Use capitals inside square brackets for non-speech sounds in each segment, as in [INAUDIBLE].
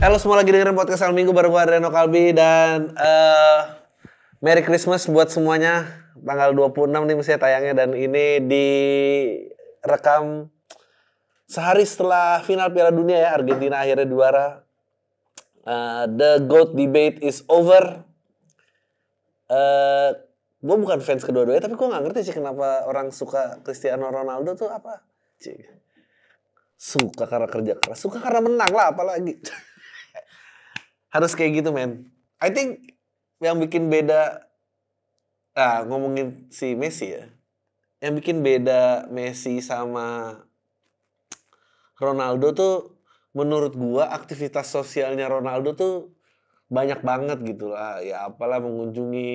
Halo semua lagi dengerin podcast Al Minggu bareng gue Reno Kalbi dan uh, Merry Christmas buat semuanya. Tanggal 26 nih mesti ya tayangnya dan ini direkam sehari setelah final Piala Dunia ya Argentina akhirnya juara. Uh, the GOAT debate is over. Uh, eh, gue bukan fans kedua-duanya tapi gue nggak ngerti sih kenapa orang suka Cristiano Ronaldo tuh apa. Cik. Suka karena kerja keras, suka karena menang lah apalagi. [LAUGHS] harus kayak gitu men I think yang bikin beda ah ngomongin si Messi ya yang bikin beda Messi sama Ronaldo tuh menurut gua aktivitas sosialnya Ronaldo tuh banyak banget gitu lah ya apalah mengunjungi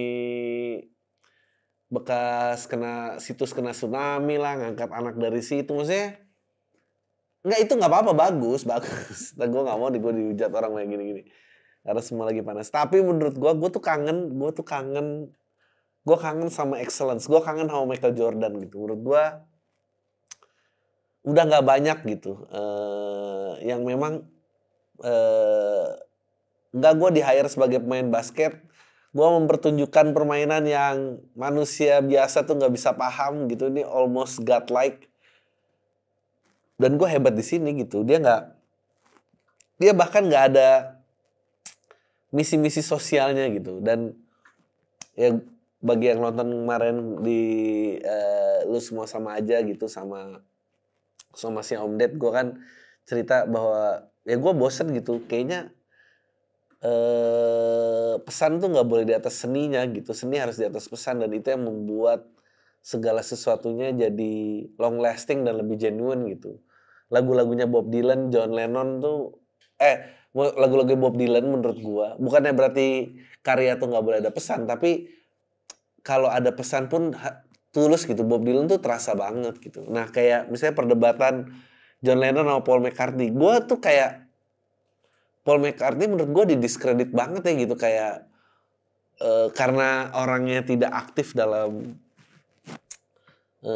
bekas kena situs kena tsunami lah ngangkat anak dari situ maksudnya nggak itu nggak apa-apa bagus [LAUGHS] bagus Tapi nah, gue nggak mau di gue dihujat orang kayak gini-gini karena semua lagi panas tapi menurut gue gue tuh kangen gue tuh kangen gue kangen sama excellence gue kangen sama Michael Jordan gitu menurut gue udah nggak banyak gitu uh, yang memang eh, nggak uh, gue di hire sebagai pemain basket gue mempertunjukkan permainan yang manusia biasa tuh nggak bisa paham gitu ini almost god like dan gue hebat di sini gitu dia nggak dia bahkan nggak ada misi-misi sosialnya gitu dan ya bagi yang nonton kemarin di uh, lu semua sama aja gitu sama sama si Om Ded gue kan cerita bahwa ya gue bosen gitu kayaknya eh, pesan tuh nggak boleh di atas seninya gitu seni harus di atas pesan dan itu yang membuat segala sesuatunya jadi long lasting dan lebih genuine gitu lagu-lagunya Bob Dylan John Lennon tuh eh lagu-lagu Bob Dylan menurut gua bukannya berarti karya tuh nggak boleh ada pesan tapi kalau ada pesan pun tulus gitu Bob Dylan tuh terasa banget gitu nah kayak misalnya perdebatan John Lennon sama Paul McCartney gua tuh kayak Paul McCartney menurut gua didiskredit banget ya gitu kayak e, karena orangnya tidak aktif dalam e,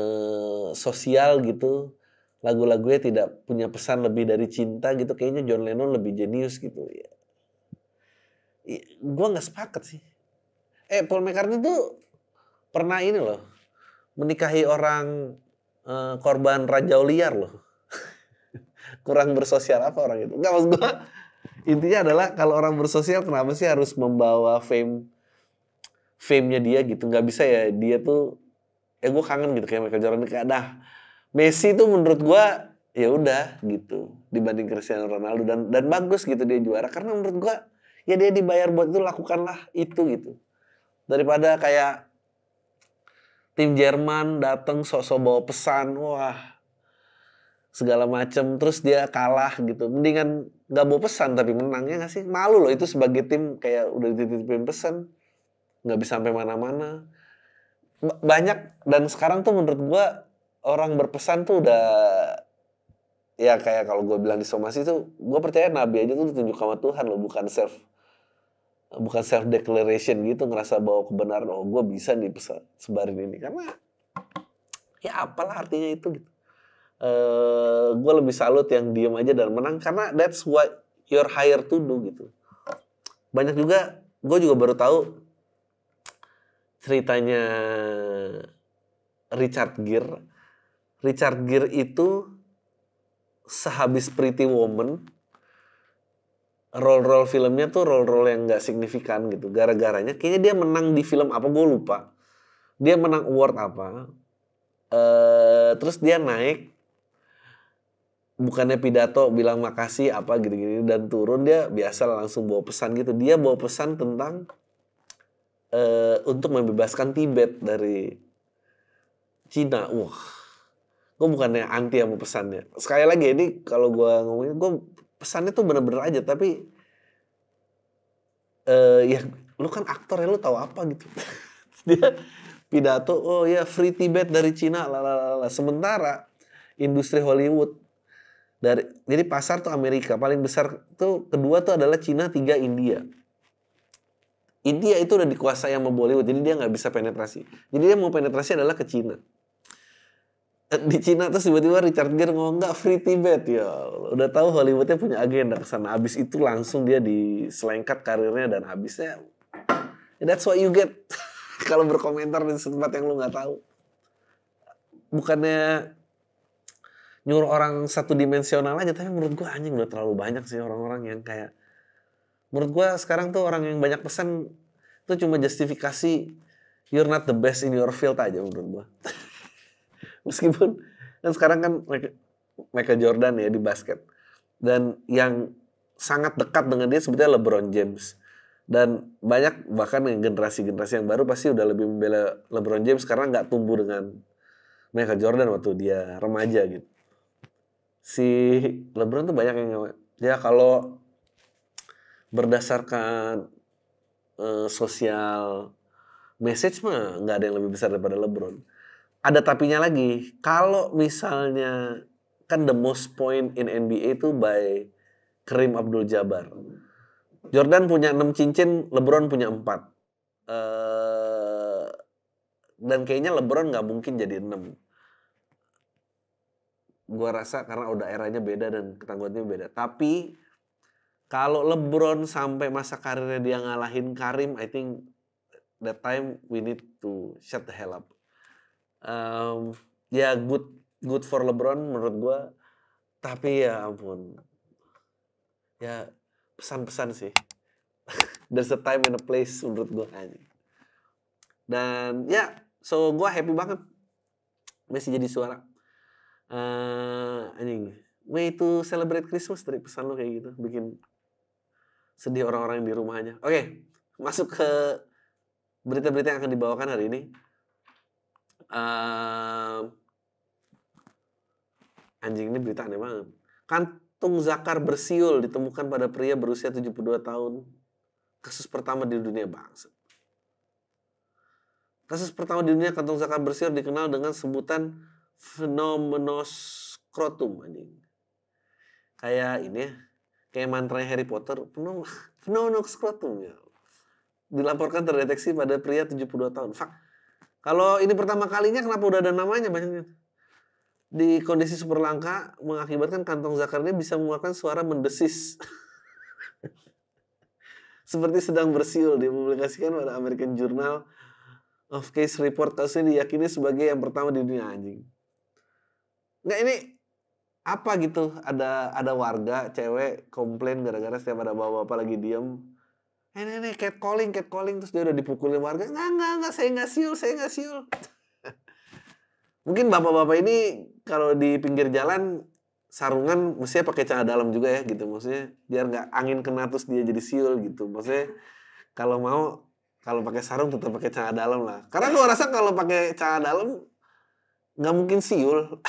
sosial gitu lagu-lagunya tidak punya pesan lebih dari cinta gitu kayaknya John Lennon lebih jenius gitu iya. ya gue nggak sepakat sih eh Paul McCartney tuh pernah ini loh menikahi orang eh, korban raja liar loh [LAUGHS] kurang bersosial apa orang itu nggak maksud gue intinya adalah kalau orang bersosial kenapa sih harus membawa fame fame-nya dia gitu nggak bisa ya dia tuh eh ya gue kangen gitu kayak Michael Jordan kayak dah Messi itu menurut gua ya udah gitu dibanding Cristiano Ronaldo dan dan bagus gitu dia juara karena menurut gua ya dia dibayar buat itu lakukanlah itu gitu daripada kayak tim Jerman datang sosok bawa pesan wah segala macem terus dia kalah gitu mendingan nggak bawa pesan tapi menangnya nggak sih malu loh itu sebagai tim kayak udah dititipin pesan nggak bisa sampai mana-mana banyak dan sekarang tuh menurut gua orang berpesan tuh udah ya kayak kalau gue bilang di somasi itu gue percaya nabi aja tuh ditunjuk sama Tuhan loh bukan self bukan self declaration gitu ngerasa bahwa kebenaran oh gue bisa nih pesan, sebarin ini karena ya apalah artinya itu gitu uh, eh, gue lebih salut yang diem aja dan menang karena that's what your hired to do gitu banyak juga gue juga baru tahu ceritanya Richard Gere Richard Gere itu sehabis Pretty Woman role-role filmnya tuh role-role yang gak signifikan gitu. Gara-garanya kayaknya dia menang di film apa gue lupa. Dia menang award apa. eh terus dia naik bukannya pidato bilang makasih apa gini-gini dan turun dia biasa langsung bawa pesan gitu dia bawa pesan tentang eh, untuk membebaskan Tibet dari Cina wah gue bukannya anti sama pesannya sekali lagi ini kalau gue ngomongin gue pesannya tuh bener-bener aja tapi eh uh, ya lu kan aktor ya lu tahu apa gitu [LAUGHS] dia pidato oh ya free Tibet dari Cina lalala sementara industri Hollywood dari jadi pasar tuh Amerika paling besar tuh kedua tuh adalah Cina tiga India India itu udah dikuasai sama Bollywood jadi dia nggak bisa penetrasi jadi dia mau penetrasi adalah ke Cina Eh, di Cina tuh tiba-tiba Richard Gere ngomong nggak free Tibet ya udah tahu Hollywoodnya punya agenda ke sana abis itu langsung dia diselengkat karirnya dan habisnya that's what you get [LAUGHS] kalau berkomentar di tempat yang lu nggak tahu bukannya nyuruh orang satu dimensional aja tapi menurut gue anjing udah terlalu banyak sih orang-orang yang kayak menurut gue sekarang tuh orang yang banyak pesan tuh cuma justifikasi you're not the best in your field aja menurut gue [LAUGHS] meskipun kan sekarang kan Michael Jordan ya di basket dan yang sangat dekat dengan dia sebetulnya LeBron James dan banyak bahkan yang generasi-generasi yang baru pasti udah lebih membela LeBron James karena nggak tumbuh dengan Michael Jordan waktu dia remaja gitu si LeBron tuh banyak yang ya kalau berdasarkan uh, sosial message mah nggak ada yang lebih besar daripada LeBron ada tapinya lagi. Kalau misalnya kan the most point in NBA itu by Kareem Abdul Jabbar. Jordan punya enam cincin, LeBron punya empat. Uh, dan kayaknya LeBron nggak mungkin jadi enam. Gua rasa karena udah eranya beda dan ketangguhannya beda. Tapi kalau LeBron sampai masa karirnya dia ngalahin Karim, I think that time we need to shut the hell up um, ya good good for LeBron menurut gue tapi ya ampun ya pesan-pesan sih [LAUGHS] there's a time and a place menurut gue aja dan ya yeah, so gue happy banget Messi jadi suara uh, anjing way to celebrate Christmas dari pesan lo kayak gitu bikin sedih orang-orang di rumahnya. oke okay, masuk ke berita-berita yang akan dibawakan hari ini uh, anjing ini berita aneh banget. Kantung zakar bersiul ditemukan pada pria berusia 72 tahun. Kasus pertama di dunia bangsa. Kasus pertama di dunia kantung zakar bersiul dikenal dengan sebutan krotum. anjing. Kayak ini ya, kayak mantra Harry Potter, fenomenoskrotum ya. Dilaporkan terdeteksi pada pria 72 tahun. Fak, kalau ini pertama kalinya kenapa udah ada namanya bayangin? Di kondisi super langka mengakibatkan kantong zakarnya bisa mengeluarkan suara mendesis. [LAUGHS] Seperti sedang bersiul dipublikasikan pada American Journal of Case Report kasus ini diyakini sebagai yang pertama di dunia anjing. Nggak ini apa gitu ada ada warga cewek komplain gara-gara setiap ada bawa bapak lagi diem ini nih cat calling cat calling terus dia udah dipukulin warga nggak nggak nggak saya nggak siul saya nggak siul [LAUGHS] mungkin bapak-bapak ini kalau di pinggir jalan sarungan mestinya pakai celana dalam juga ya gitu maksudnya biar nggak angin kena terus dia jadi siul gitu maksudnya kalau mau kalau pakai sarung tetap pakai celana dalam lah karena gua rasa kalau pakai celana dalam nggak mungkin siul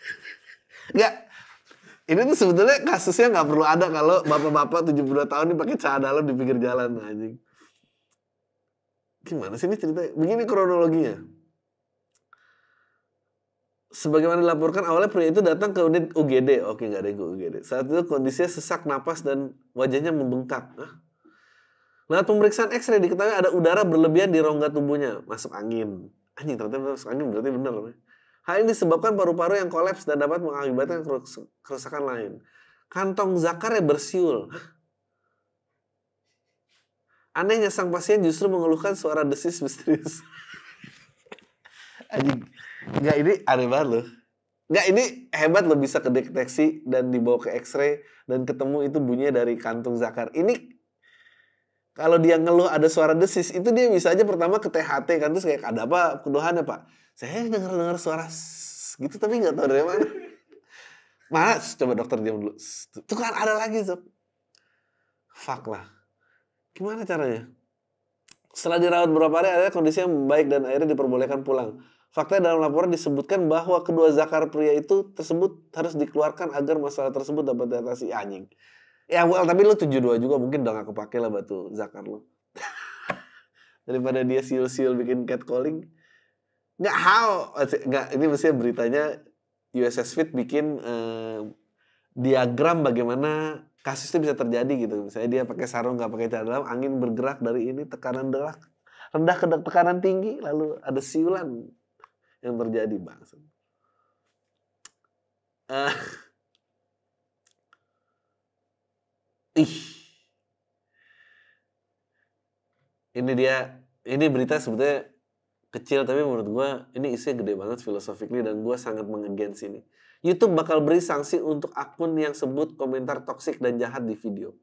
[LAUGHS] nggak ini tuh sebetulnya kasusnya nggak perlu ada kalau bapak-bapak 72 tahun ini pakai cara dalam di pinggir jalan anjing. Gimana sih ini ceritanya? Begini kronologinya. Sebagaimana dilaporkan awalnya pria itu datang ke unit UGD. Oke nggak ada yang ke UGD. Saat itu kondisinya sesak napas dan wajahnya membengkak. Nah, lewat pemeriksaan X-ray diketahui ada udara berlebihan di rongga tubuhnya, masuk angin. Anjing ternyata masuk angin berarti bener, Nih. Hal ini disebabkan paru-paru yang kolaps dan dapat mengakibatkan kerusakan lain. Kantong zakar yang bersiul. Anehnya sang pasien justru mengeluhkan suara desis misterius. Anjing. Enggak ini aneh banget loh. Enggak ini hebat loh bisa kedeteksi dan dibawa ke x-ray dan ketemu itu bunyinya dari kantung zakar. Ini kalau dia ngeluh ada suara desis itu dia bisa aja pertama ke THT kan terus kayak ada apa keluhannya pak saya dengar-dengar suara gitu tapi nggak tahu dari mana. Mas, coba dokter diam dulu. Tuh kan ada lagi, Sob. Fuck lah. Gimana caranya? Setelah dirawat beberapa hari, akhirnya kondisinya baik dan akhirnya diperbolehkan pulang. Fakta dalam laporan disebutkan bahwa kedua zakar pria itu tersebut harus dikeluarkan agar masalah tersebut dapat diatasi ya, anjing. Ya well, tapi lu 72 juga mungkin udah gak kepake lah batu zakar lo [LAUGHS] Daripada dia siul-siul bikin catcalling nggak how nggak ini maksudnya beritanya USS Fit bikin eh, diagram bagaimana kasus itu bisa terjadi gitu misalnya dia pakai sarung nggak pakai celana angin bergerak dari ini tekanan derak rendah ke tekanan tinggi lalu ada siulan yang terjadi bang eh, [LAUGHS] ih ini dia ini berita sebetulnya kecil tapi menurut gue ini isinya gede banget filosofiknya dan gue sangat mengagens sini YouTube bakal beri sanksi untuk akun yang sebut komentar toksik dan jahat di video.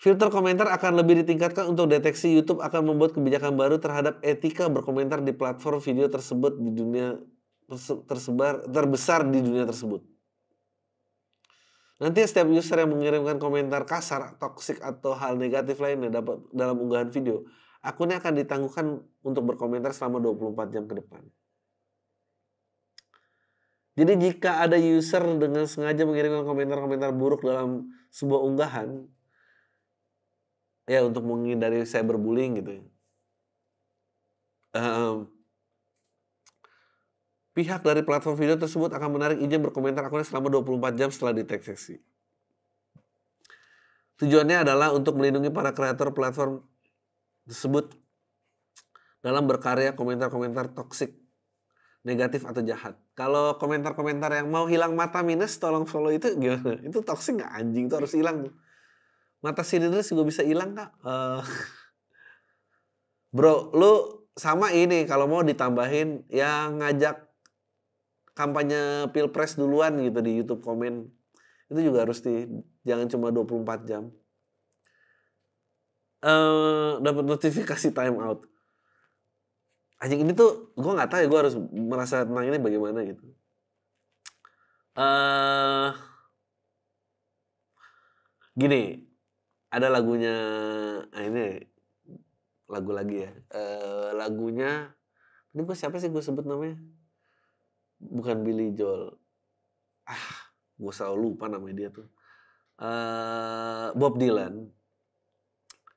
Filter komentar akan lebih ditingkatkan untuk deteksi YouTube akan membuat kebijakan baru terhadap etika berkomentar di platform video tersebut di dunia tersebar terbesar di dunia tersebut. Nanti setiap user yang mengirimkan komentar kasar, toksik atau hal negatif lainnya dapat dalam unggahan video akunnya akan ditangguhkan untuk berkomentar selama 24 jam ke depan. Jadi jika ada user dengan sengaja mengirimkan komentar-komentar buruk dalam sebuah unggahan, ya untuk menghindari cyberbullying gitu. Um, pihak dari platform video tersebut akan menarik izin berkomentar akunnya selama 24 jam setelah deteksi. Tujuannya adalah untuk melindungi para kreator platform tersebut dalam berkarya komentar-komentar toksik, negatif atau jahat. Kalau komentar-komentar yang mau hilang mata minus, tolong follow itu gimana? [LAUGHS] Itu toksik nggak anjing? Itu harus hilang Mata sinus gue bisa hilang kak. Uh, [LAUGHS] bro, lu sama ini kalau mau ditambahin yang ngajak kampanye pilpres duluan gitu di YouTube komen itu juga harus di jangan cuma 24 jam uh, eh, dapat notifikasi time out anjing ini tuh gue nggak tahu ya gue harus merasa tenang ini bagaimana gitu uh, gini ada lagunya nah ini lagu lagi ya uh, lagunya ini gue siapa sih gue sebut namanya bukan Billy Joel ah gue selalu lupa namanya dia tuh uh, Bob Dylan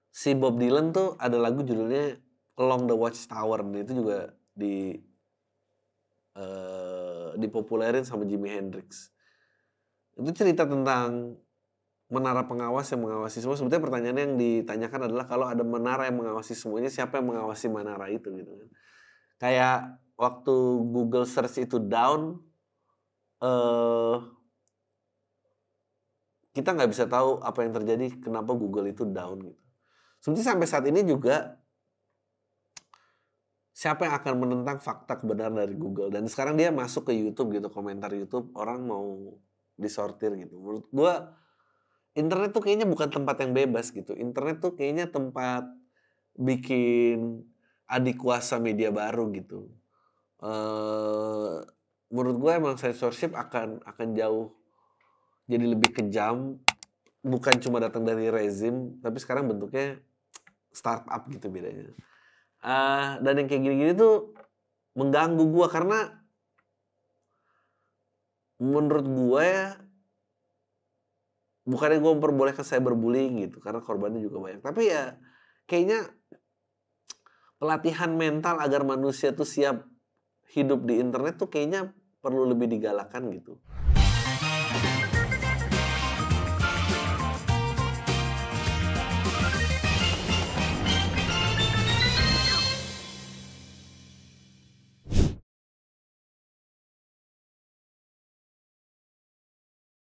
si Bob Dylan tuh ada lagu judulnya Along the Watchtower dan itu juga di uh, dipopulerin sama Jimi Hendrix itu cerita tentang menara pengawas yang mengawasi semua sebetulnya pertanyaan yang ditanyakan adalah kalau ada menara yang mengawasi semuanya siapa yang mengawasi menara itu gitu kan kayak waktu Google search itu down eh kita nggak bisa tahu apa yang terjadi kenapa Google itu down gitu Sebetulnya sampai saat ini juga siapa yang akan menentang fakta kebenaran dari Google dan sekarang dia masuk ke YouTube gitu komentar YouTube orang mau disortir gitu. Menurut gue internet tuh kayaknya bukan tempat yang bebas gitu. Internet tuh kayaknya tempat bikin adik kuasa media baru gitu. Uh, menurut gue emang censorship akan akan jauh jadi lebih kejam bukan cuma datang dari rezim tapi sekarang bentuknya startup gitu bedanya. Uh, dan yang kayak gini-gini tuh mengganggu gue karena menurut gue ya bukannya gue memperbolehkan cyberbullying gitu karena korbannya juga banyak tapi ya kayaknya pelatihan mental agar manusia tuh siap hidup di internet tuh kayaknya perlu lebih digalakkan gitu.